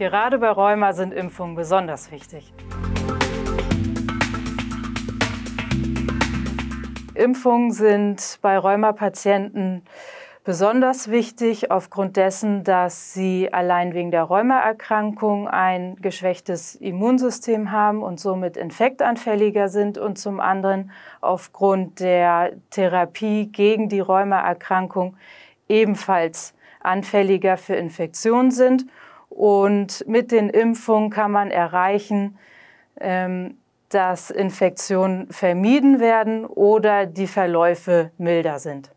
Gerade bei Rheuma sind Impfungen besonders wichtig. Impfungen sind bei Rheumapatienten besonders wichtig aufgrund dessen, dass sie allein wegen der Rheumaerkrankung ein geschwächtes Immunsystem haben und somit infektanfälliger sind und zum anderen aufgrund der Therapie gegen die Rheumaerkrankung ebenfalls anfälliger für Infektionen sind und mit den Impfungen kann man erreichen, ähm, dass Infektionen vermieden werden oder die Verläufe milder sind.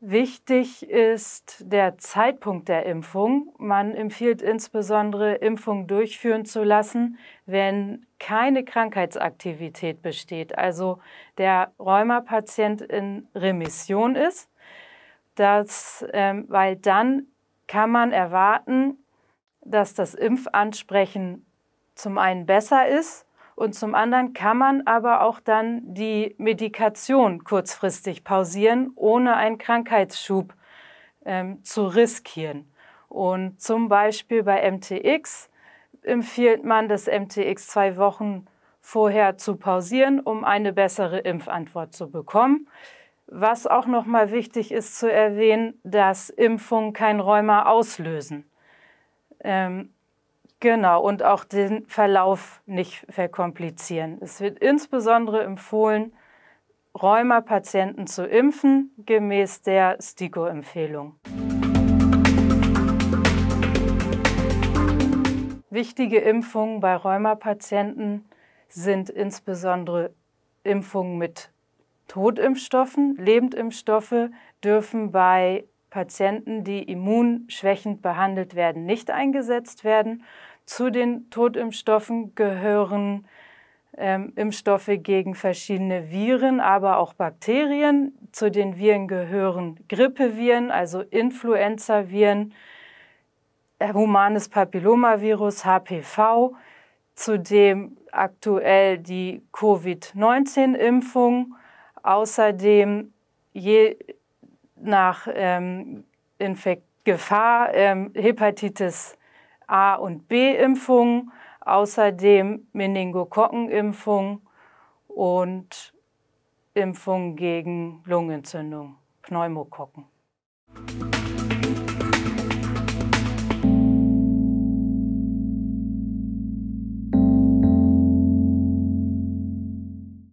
Wichtig ist der Zeitpunkt der Impfung. Man empfiehlt insbesondere, Impfungen durchführen zu lassen, wenn keine Krankheitsaktivität besteht, also der Rheumapatient in Remission ist dass, ähm, weil dann kann man erwarten, dass das Impfansprechen zum einen besser ist und zum anderen kann man aber auch dann die Medikation kurzfristig pausieren, ohne einen Krankheitsschub ähm, zu riskieren. Und zum Beispiel bei MTX empfiehlt man, das MTX zwei Wochen vorher zu pausieren, um eine bessere Impfantwort zu bekommen. Was auch nochmal wichtig ist zu erwähnen, dass Impfungen kein Rheuma auslösen. Ähm, genau, und auch den Verlauf nicht verkomplizieren. Es wird insbesondere empfohlen, Rheuma-Patienten zu impfen, gemäß der STIKO-Empfehlung. Wichtige Impfungen bei Rheuma-Patienten sind insbesondere Impfungen mit Totimpfstoffen, Lebendimpfstoffe dürfen bei Patienten, die immunschwächend behandelt werden, nicht eingesetzt werden. Zu den Totimpfstoffen gehören ähm, Impfstoffe gegen verschiedene Viren, aber auch Bakterien. Zu den Viren gehören Grippeviren, also Influenzaviren, äh, humanes Papillomavirus, HPV, zudem aktuell die Covid-19-Impfung Außerdem, je nach ähm, Infekt Gefahr, ähm, Hepatitis A und B-Impfung, außerdem Meningokokkenimpfung und Impfung gegen Lungenentzündung, Pneumokokken.